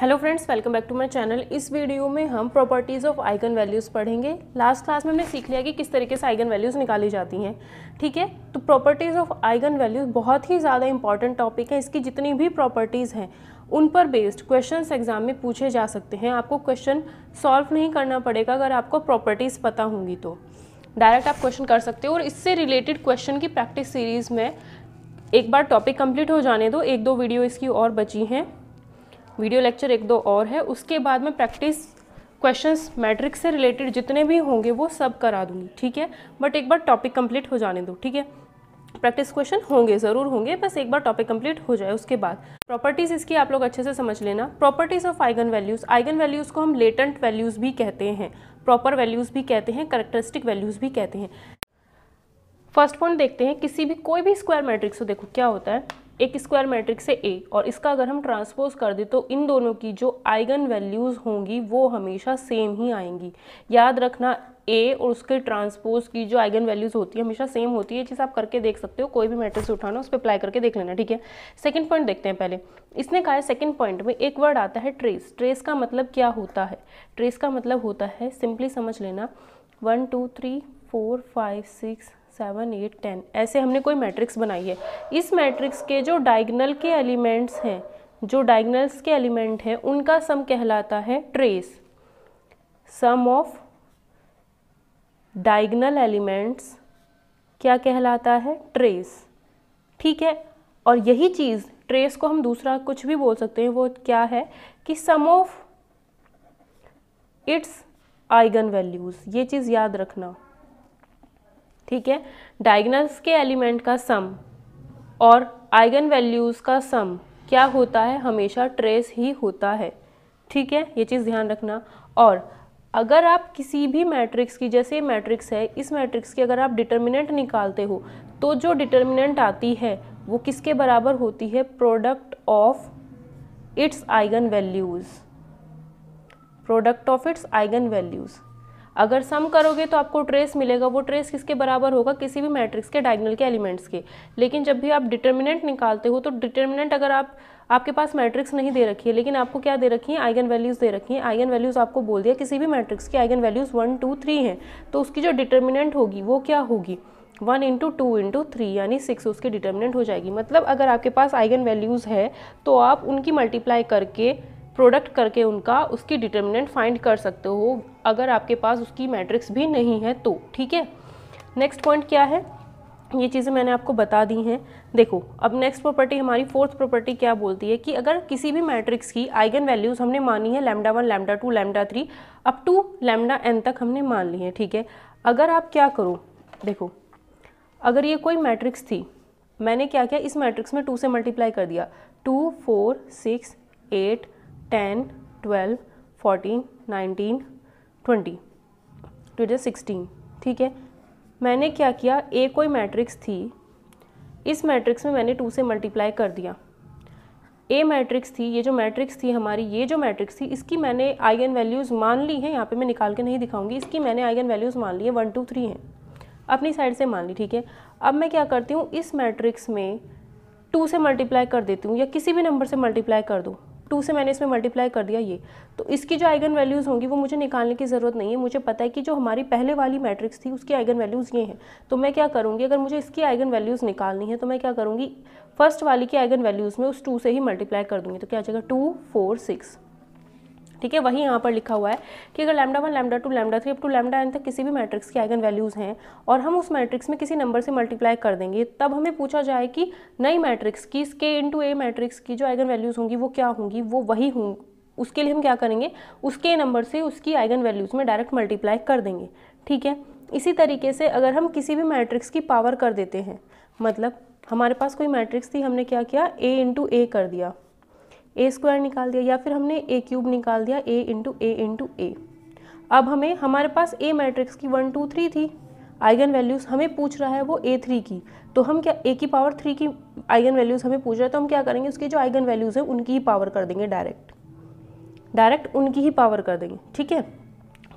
hello friends welcome back to my channel इस video में हम प्रॉपर्टीज़ ऑफ आइगन वैल्यूज़ पढ़ेंगे लास्ट क्लास में हमने सीख लिया कि किस तरीके से आइगन वैल्यूज़ निकाली जाती हैं ठीक है तो प्रॉपर्टीज़ ऑफ आइगन वैल्यूज़ बहुत ही ज़्यादा इंपॉर्टेंट टॉपिक है इसकी जितनी भी प्रॉपर्टीज़ हैं उन पर बेस्ड क्वेश्चन एग्जाम में पूछे जा सकते हैं आपको क्वेश्चन सॉल्व नहीं करना पड़ेगा अगर आपको प्रॉपर्टीज़ पता होंगी तो डायरेक्ट आप क्वेश्चन कर सकते हो और इससे रिलेटेड क्वेश्चन की प्रैक्टिस सीरीज़ में एक बार टॉपिक कंप्लीट हो जाने दो एक दो वीडियो इसकी और बची हैं वीडियो लेक्चर एक दो और है उसके बाद में प्रैक्टिस क्वेश्चंस मैट्रिक्स से रिलेटेड जितने भी होंगे वो सब करा दूंगी ठीक है बट एक बार टॉपिक कंप्लीट हो जाने दो ठीक है प्रैक्टिस क्वेश्चन होंगे ज़रूर होंगे बस एक बार टॉपिक कंप्लीट हो जाए उसके बाद प्रॉपर्टीज़ इसकी आप लोग अच्छे से समझ लेना properties of eigen values eigen values को हम लेटेंट वैल्यूज़ भी कहते हैं प्रॉपर वैल्यूज़ भी कहते हैं करेक्टरिस्टिक वैल्यूज़ भी कहते हैं फर्स्ट पॉइंट देखते हैं किसी भी कोई भी स्क्वायर मैट्रिक्स हो देखो क्या होता है एक स्क्वायर मैट्रिक्स है ए और इसका अगर हम ट्रांसपोज कर दें तो इन दोनों की जो आइगन वैल्यूज़ होंगी वो हमेशा सेम ही आएंगी याद रखना ए और उसके ट्रांसपोज की जो आइगन वैल्यूज़ होती है हमेशा सेम होती है चीज़ आप करके देख सकते हो कोई भी मैट्रिक्स उठाना उस पर अप्लाई करके देख लेना ठीक है सेकेंड पॉइंट देखते हैं पहले इसने कहा है सेकेंड पॉइंट में एक वर्ड आता है ट्रेस ट्रेस का मतलब क्या होता है ट्रेस का मतलब होता है सिंपली समझ लेना one two three four five six seven eight ten ऐसे हमने कोई मैट्रिक्स बनाई है इस मैट्रिक्स के जो डायगनल के एलिमेंट्स हैं जो डायगनल्स के एलिमेंट हैं उनका सम कहलाता है trace sum of diagonal elements क्या कहलाता है ट्रेस ठीक है और यही चीज़ ट्रेस को हम दूसरा कुछ भी बोल सकते हैं वो क्या है कि sum of its eigen values ये चीज़ याद रखना ठीक है डायगनल्स के एलिमेंट का सम और आइगन वैल्यूज़ का सम क्या होता है हमेशा ट्रेस ही होता है ठीक है ये चीज़ ध्यान रखना और अगर आप किसी भी मैट्रिक्स की जैसे मैट्रिक्स है इस मैट्रिक्स की अगर आप डिटर्मिनेंट निकालते हो तो जो डिटर्मिनेंट आती है वो किसके बराबर होती है product of its eigen values product of its eigen values अगर सम करोगे तो आपको ट्रेस मिलेगा वो ट्रेस किसके बराबर होगा किसी भी मैट्रिक्स के डायगनल के एलिमेंट्स के लेकिन जब भी आप डिटर्मिनेंट निकालते हो तो डिटर्मिनेंट अगर आप आपके पास मैट्रिक्स नहीं दे रखी है लेकिन आपको क्या दे रखी है आइगन वैल्यूज़ दे रखी है आइगन वैल्यूज़ आपको बोल दिया किसी भी मैट्रिक्स की eigen values one two three हैं तो उसकी जो डिटर्मिनेंट होगी वो क्या होगी one into two into three यानी सिक्स उसकी डिटर्मिनेंट हो जाएगी मतलब अगर आपके पास आइगन वैल्यूज़ है तो आप उनकी मल्टीप्लाई करके प्रोडक्ट करके उनका उसकी डिटर्मिनेंट फाइंड कर सकते हो अगर आपके पास उसकी मैट्रिक्स भी नहीं है तो ठीक है नेक्स्ट पॉइंट क्या है ये चीज़ें मैंने आपको बता दी हैं देखो अब नेक्स्ट प्रॉपर्टी हमारी फोर्थ प्रॉपर्टी क्या बोलती है कि अगर किसी भी मैट्रिक्स की आइगन वैल्यूज़ हमने मानी है lambda one lambda two lambda three up to lambda n तक हमने मान ली है ठीक है अगर आप क्या करो देखो अगर ये कोई मैट्रिक्स थी मैंने क्या किया इस मैट्रिक्स में टू से मल्टीप्लाई कर दिया two four six eight ten twelve fourteen nineteen twenty two जो सिक्सटीन ठीक है मैंने क्या किया ए कोई मैट्रिक्स थी इस मैट्रिक्स में मैंने टू से मल्टीप्लाई कर दिया ए मैट्रिक्स थी ये जो मैट्रिक्स थी हमारी ये जो मैट्रिक्स थी इसकी मैंने आइगन वैल्यूज़ मान ली हैं यहाँ पे मैं निकाल के नहीं दिखाऊंगी इसकी मैंने आइगन वैल्यूज़ मान ली है वन टू थ्री हैं अपनी साइड से मान ली ठीक है अब मैं क्या करती हूँ इस मैट्रिक्स में टू से मल्टीप्लाई कर देती हूँ या किसी भी नंबर से मल्टीप्लाई कर दूँ टू से मैंने इसमें मल्टीप्लाई कर दिया ये तो इसकी जो आइगन वैल्यूज़ होंगी वो मुझे निकालने की ज़रूरत नहीं है मुझे पता है कि जो हमारी पहले वाली मैट्रिक्स थी उसकी आइगन वैल्यूज़ ये हैं तो मैं क्या करूँगी अगर मुझे इसकी आइगन वैल्यूज़ निकालनी है तो मैं क्या करूँगी फर्स्ट वाली की आइगन वैल्यूज़ में उस टू से ही मल्टीप्लाई कर दूँगी तो क्या आ जाएगा टू फोर सिक्स ठीक है वही यहाँ पर लिखा हुआ है कि अगर lambda one lambda two lambda three up to lambda n तक किसी भी मैट्रिक्स की आइगन वैल्यूज़ हैं और हम उस मैट्रिक्स में किसी नंबर से मल्टीप्लाई कर देंगे तब हमें पूछा जाए कि नई मैट्रिक्स की इन टू ए मैट्रिक्स की जो आइगन वैल्यूज़ होंगी वो क्या होंगी वो वही होंगी उसके लिए हम क्या करेंगे उसके नंबर से उसकी आइगन वैल्यूज़ में डायरेक्ट मल्टीप्लाई कर देंगे ठीक है इसी तरीके से अगर हम किसी भी मैट्रिक्स की पावर कर देते हैं मतलब हमारे पास कोई मैट्रिक्स थी हमने क्या किया ए इंटू ए कर दिया ए स्क्वायर निकाल दिया या फिर हमने ए क्यूब निकाल दिया ए इंटू ए इंटू ए अब हमें हमारे पास ए मैट्रिक्स की वन टू थ्री थी आइगन वैल्यूज़ हमें पूछ रहा है वो ए थ्री की तो हम क्या ए की पावर थ्री की आइगन वैल्यूज़ हमें पूछ रहा है तो हम क्या करेंगे उसके जो आइगन वैल्यूज़ है उनकी ही पावर कर देंगे डायरेक्ट डायरेक्ट उनकी ही पावर कर देंगे ठीक है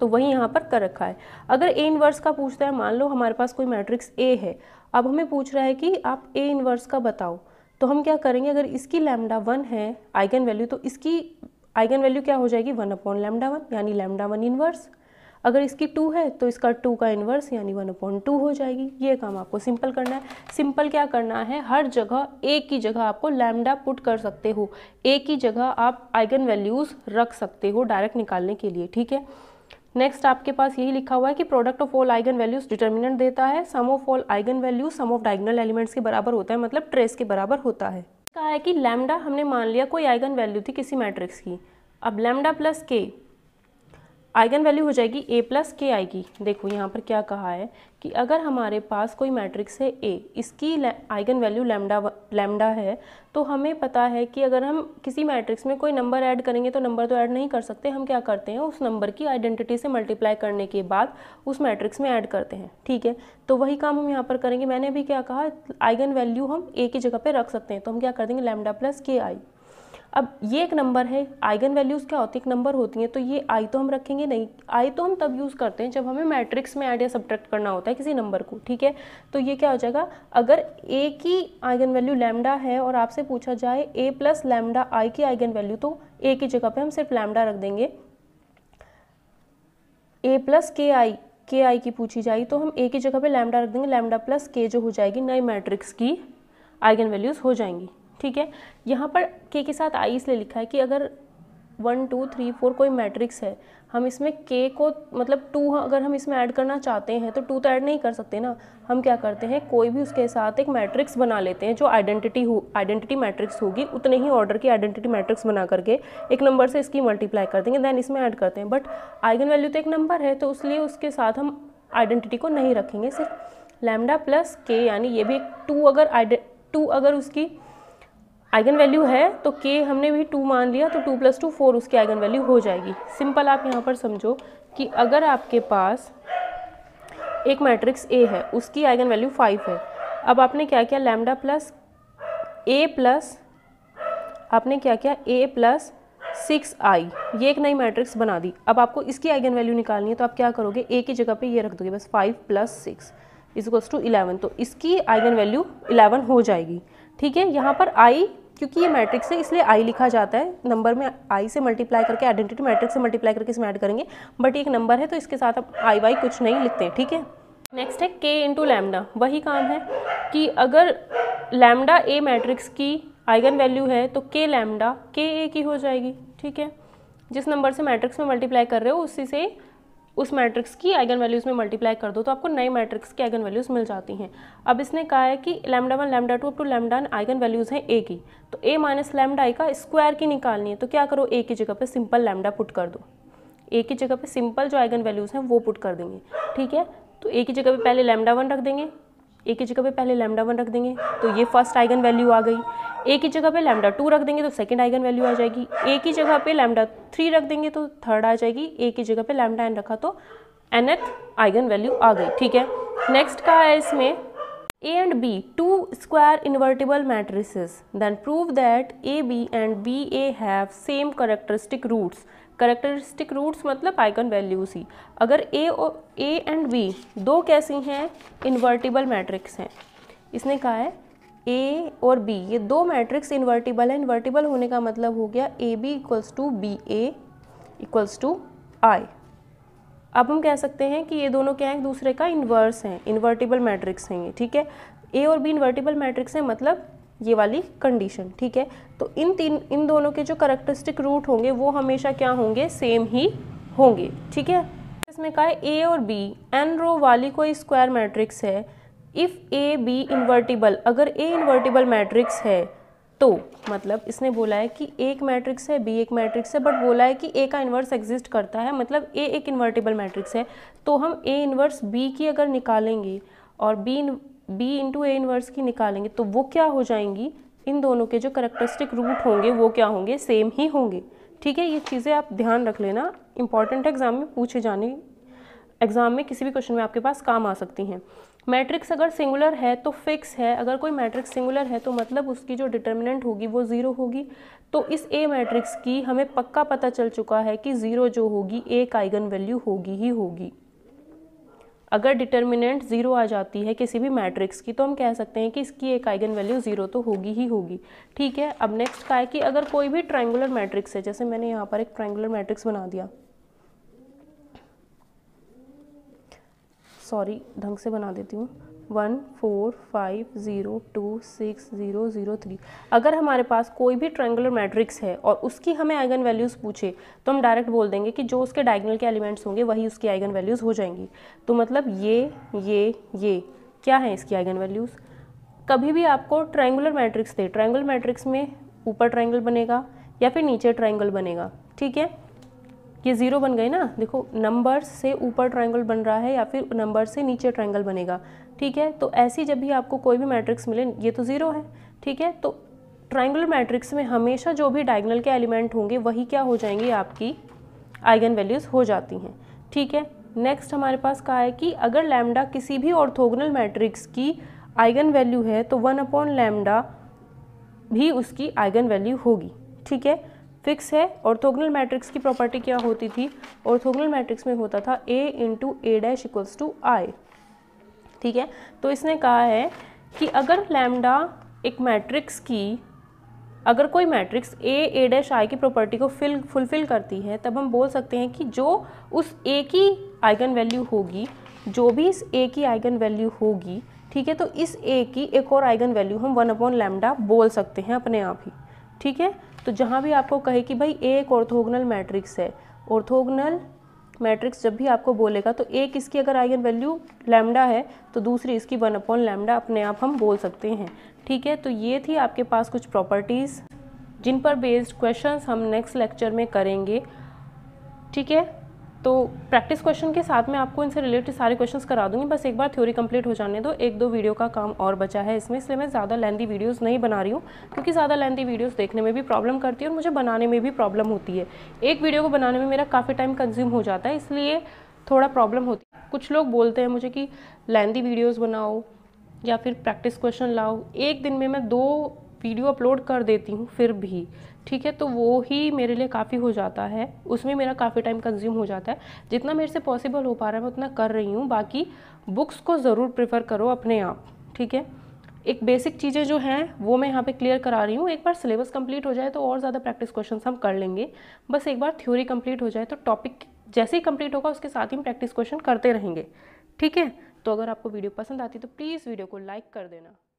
तो वही यहाँ पर कर रखा है अगर ए इनवर्स का पूछता है मान लो हमारे पास कोई मैट्रिक्स ए है अब हमें पूछ रहा है कि आप ए इनवर्स का बताओ तो हम क्या करेंगे अगर इसकी लैमडा वन है आइगन वैल्यू तो इसकी आइगन वैल्यू क्या हो जाएगी वन अपॉन लैमडा वन यानी लैमडा वन इन्वर्स अगर इसकी टू है तो इसका टू का इन्वर्स यानी वन अपॉन टू हो जाएगी ये काम आपको सिंपल करना है सिंपल क्या करना है हर जगह एक की जगह आपको लैमडा पुट कर सकते हो एक की जगह आप आइगन वैल्यूज़ रख सकते हो डायरेक्ट निकालने के लिए ठीक है नेक्स्ट आपके पास यही लिखा हुआ है कि product of all eigen values determinant देता है sum of all eigen values sum of diagonal elements के बराबर होता है मतलब ट्रेस के बराबर होता है कहा है कि लैमडा हमने मान लिया कोई आइगन वैल्यू थी किसी मैट्रिक्स की अब lambda plus k eigen value हो जाएगी ए प्लस के आई की देखो यहाँ पर क्या कहा है कि अगर हमारे पास कोई मैट्रिक्स है ए इसकी आइगन वैल्यू लैम्डा लैम्डा है तो हमें पता है कि अगर हम किसी मैट्रिक्स में कोई नंबर ऐड करेंगे तो नंबर तो ऐड नहीं कर सकते हम क्या करते हैं उस नंबर की आइडेंटिटी से मल्टीप्लाई करने के बाद उस मैट्रिक्स में ऐड करते हैं ठीक है तो वही काम हम यहाँ पर करेंगे मैंने भी क्या कहा आइगन वैल्यू हम ए की जगह पर रख सकते हैं तो हम क्या कर देंगे लैमडा प्लस के आई अब ये एक नंबर है आइगन वैल्यूज़ क्या होती है एक नंबर होती हैं तो ये आई तो हम रखेंगे नहीं आई तो हम तब यूज़ करते हैं जब हमें मैट्रिक्स में ऐड या सब्ट्रैक्ट करना होता है किसी नंबर को ठीक है तो ये क्या हो जाएगा अगर ए की आइगन वैल्यू लैमडा है और आपसे पूछा जाए ए प्लस लैमडा आई की आइगन वैल्यू तो ए की जगह पर हम सिर्फ लैमडा रख देंगे ए प्लस के आई के आई की पूछी जाए तो हम ए की जगह पर लैमडा रख देंगे लैमडा प्लस के जो हो जाएगी नए मैट्रिक्स की आइगन वैल्यूज़ हो जाएंगी ठीक है यहाँ पर के के साथ आई इसलिए लिखा है कि अगर वन टू थ्री फोर कोई मैट्रिक्स है हम इसमें के को मतलब टू अगर हम इसमें ऐड करना चाहते हैं तो टू तो ऐड नहीं कर सकते ना हम क्या करते हैं कोई भी उसके साथ एक मैट्रिक्स बना लेते हैं जो आइडेंटिटी हो आइडेंटिटी मैट्रिक्स होगी उतने ही ऑर्डर की आइडेंटिटी मैट्रिक्स बना करके एक नंबर से इसकी मल्टीप्लाई कर देंगे दैन इसमें ऐड करते हैं बट आइगन वैल्यू तो एक नंबर है तो उसलिए उसके साथ हम आइडेंटिटी को नहीं रखेंगे सिर्फ लैमडा प्लस के यानी ये भी एक टू अगर आइडे टू अगर उसकी आइगन वैल्यू है तो के हमने भी टू मान लिया तो टू प्लस टू फोर उसकी आइगन वैल्यू हो जाएगी सिंपल आप यहाँ पर समझो कि अगर आपके पास एक मैट्रिक्स ए है उसकी आइगन वैल्यू फाइव है अब आपने क्या किया लैमडा प्लस ए प्लस आपने क्या किया ए प्लस सिक्स आई ये एक नई मैट्रिक्स बना दी अब आपको इसकी आइगन वैल्यू निकालनी है तो आप क्या करोगे ए की जगह पे ये रख दोगे बस five plus six equals two eleven तो इसकी आइगन वैल्यू इलेवन हो जाएगी ठीक है यहाँ पर आई क्योंकि ये मैट्रिक्स है इसलिए आई लिखा जाता है नंबर में आई से मल्टीप्लाई करके आइडेंटिटी मैट्रिक्स से मल्टीप्लाई करके इसमें ऐड करेंगे बट एक नंबर है तो इसके साथ आप आई वाई कुछ नहीं लिखते हैं ठीक है नेक्स्ट है के इंटू लैमडा वही काम है कि अगर लैमडा ए मैट्रिक्स की आइगन वैल्यू है तो के लैमडा के ए की हो जाएगी ठीक है जिस नंबर से मैट्रिक्स में मल्टीप्लाई कर रहे हो उसी से उस मैट्रिक्स की आइगन वैल्यूज़ में मल्टीप्लाई कर दो तो आपको नए मैट्रिक्स की आइगन वैल्यूज़ मिल जाती हैं अब इसने कहा है कि lambda one lambda two up to lambda eigen values हैं ए की तो ए माइनस लैमडा आई का स्क्वायर की निकालनी है तो क्या करो ए की जगह पे सिंपल लैमडा पुट कर दो ए की जगह पे सिंपल जो आइगन वैल्यूज़ हैं वो पुट कर देंगे ठीक है तो ए की जगह पर पहले लैमडा वन रख देंगे ए की जगह पर पहले लैमडा वन रख देंगे तो ये फर्स्ट आइगन वैल्यू आ गई एक ही जगह पे लैमडा टू रख देंगे तो सेकंड आइगन वैल्यू आ जाएगी एक ही जगह पे लैमडा थ्री रख देंगे तो थर्ड आ जाएगी एक ही जगह पे लैमडा एन रखा तो एन एथ आइगन वैल्यू आ गई ठीक है नेक्स्ट का है इसमें A and B two square invertible matrices then prove that A B and B A have same characteristic roots characteristic roots मतलब आइगन वैल्यूज ही अगर ए ए एंड बी दो कैसी हैं इन्वर्टिबल मैट्रिक्स हैं इसने कहा है ए और बी ये दो मैट्रिक्स इन्वर्टिबल है इन्वर्टिबल होने का मतलब हो गया A B equals to B A equals to I अब हम कह सकते हैं कि ये दोनों क्या है एक दूसरे का इन्वर्स हैं इन्वर्टिबल मैट्रिक्स हैं ये ठीक है ए और बी इन्वर्टिबल मैट्रिक्स हैं मतलब ये वाली कंडीशन ठीक है तो इन तीन इन दोनों के जो करेक्टरिस्टिक रूट होंगे वो हमेशा क्या होंगे सेम ही होंगे ठीक है इसमें कहा है ए और बी एन रो वाली कोई स्क्वायर मैट्रिक्स है इफ़ ए बी इन्वर्टिबल अगर ए इन्वर्टिबल मैट्रिक्स है तो मतलब इसने बोला है कि एक मैट्रिक्स है बी एक मैट्रिक्स है बट बोला है कि ए का इन्वर्स एग्जिस्ट करता है मतलब ए एक इन्वर्टिबल मैट्रिक्स है तो हम ए इन्वर्स बी की अगर निकालेंगे और B B into A inverse की निकालेंगे तो वो क्या हो जाएंगी इन दोनों के जो करेक्टरिस्टिक रूट होंगे वो क्या होंगे सेम ही होंगे ठीक है ये चीज़ें आप ध्यान रख लेना इंपॉर्टेंट एग्जाम में पूछे जाने एग्ज़ाम में किसी भी क्वेश्चन में आपके पास काम आ सकती हैं मैट्रिक्स अगर सिंगुलर है तो फिक्स है अगर कोई मैट्रिक्स सिंगुलर है तो मतलब उसकी जो डिटर्मिनेंट होगी वो ज़ीरो होगी तो इस ए मैट्रिक्स की हमें पक्का पता चल चुका है कि ज़ीरो जो होगी ए आइगन वैल्यू होगी ही होगी अगर डिटर्मिनेंट ज़ीरो आ जाती है किसी भी मैट्रिक्स की तो हम कह सकते हैं कि इसकी एक आइगन वैल्यू ज़ीरो तो होगी ही होगी ठीक है अब नेक्स्ट का है कि अगर कोई भी ट्रायंगुलर मैट्रिक्स है जैसे मैंने यहाँ पर एक ट्रायंगुलर मैट्रिक्स बना दिया सॉरी ढंग से बना देती हूँ one four five zero two six zero zero three अगर हमारे पास कोई भी ट्रायंगुलर मैट्रिक्स है और उसकी हमें आइगन वैल्यूज़ पूछे तो हम डायरेक्ट बोल देंगे कि जो उसके डायगनल के एलिमेंट्स होंगे वही उसकी आइगन वैल्यूज़ हो जाएंगी तो मतलब ये ये ये क्या है इसकी आइगन वैल्यूज़ कभी भी आपको ट्रायंगुलर मैट्रिक्स दे ट्रायंगुलर मैट्रिक्स में ऊपर ट्रायंगल बनेगा या फिर नीचे ट्रायंगल बनेगा ठीक है ये ज़ीरो बन गई ना देखो नंबर से ऊपर ट्रायंगल बन रहा है या फिर नंबर से नीचे ट्रायंगल बनेगा ठीक है तो ऐसी जब भी आपको कोई भी मैट्रिक्स मिले ये तो ज़ीरो है ठीक है तो ट्रायंगुलर मैट्रिक्स में हमेशा जो भी डायगनल के एलिमेंट होंगे वही क्या हो जाएंगे आपकी आइगन वैल्यूज़ हो जाती हैं ठीक है नेक्स्ट हमारे पास कहा है कि अगर लैमडा किसी भी ऑर्थोगनल मैट्रिक्स की आइगन वैल्यू है तो वन अपॉन लैमडा भी उसकी आइगन वैल्यू होगी ठीक है फिक्स है ऑर्थोगनल मैट्रिक्स की प्रॉपर्टी क्या होती थी ऑर्थोगनल मैट्रिक्स में होता था A into A dash equals to I ठीक है तो इसने कहा है कि अगर लैमडा एक मैट्रिक्स की अगर कोई matrix A A dash I की प्रॉपर्टी को फिल फुलफिल करती है तब हम बोल सकते हैं कि जो उस ए की आइगन वैल्यू होगी जो भी इस ए की आइगन वैल्यू होगी ठीक है तो इस ए की एक और आइगन वैल्यू हम वन अपॉन लैमडा बोल सकते हैं अपने आप ही ठीक है तो जहाँ भी आपको कहे कि भाई ए एक ऑर्थोगनल मैट्रिक्स है ऑर्थोगनल मैट्रिक्स जब भी आपको बोलेगा तो एक इसकी अगर आइगन वैल्यू लैमडा है तो दूसरी इसकी वन अपॉन लैमडा अपने आप हम बोल सकते हैं ठीक है तो ये थी आपके पास कुछ प्रॉपर्टीज़ जिन पर बेस्ड क्वेश्चंस हम नेक्स्ट लेक्चर में करेंगे ठीक है तो प्रैक्टिस क्वेश्चन के साथ में आपको इनसे रिलेटेड सारे क्वेश्चंस करा दूंगी बस एक बार थ्योरी कंप्लीट हो जाने दो एक दो वीडियो का काम और बचा है इसमें इसलिए मैं ज़्यादा लेंदी वीडियोस नहीं बना रही हूँ क्योंकि ज़्यादा लेंदी वीडियोस देखने में भी प्रॉब्लम करती है और मुझे बनाने में भी प्रॉब्लम होती है एक वीडियो को बनाने में मेरा काफ़ी टाइम कंज्यूम हो जाता है इसलिए थोड़ा प्रॉब्लम होती है कुछ लोग बोलते हैं मुझे कि लेंदी वीडियोज़ बनाओ या फिर प्रैक्टिस क्वेश्चन लाओ एक दिन में मैं दो वीडियो अपलोड कर देती हूँ फिर भी ठीक है तो वो ही मेरे लिए काफ़ी हो जाता है उसमें मेरा काफ़ी टाइम कंज्यूम हो जाता है जितना मेरे से पॉसिबल हो पा रहा है मैं उतना कर रही हूँ बाकी बुक्स को ज़रूर प्रेफर करो अपने आप ठीक है एक बेसिक चीज़ें जो हैं वो मैं यहाँ पे क्लियर करा रही हूँ एक बार सिलेबस कंप्लीट हो जाए तो और ज़्यादा प्रैक्टिस क्वेश्चन हम कर लेंगे बस एक बार थ्योरी कम्प्लीट हो जाए तो टॉपिक जैसे ही कम्प्लीट होगा उसके साथ ही हम प्रैक्टिस क्वेश्चन करते रहेंगे ठीक है तो अगर आपको वीडियो पसंद आती तो प्लीज़ वीडियो को लाइक कर देना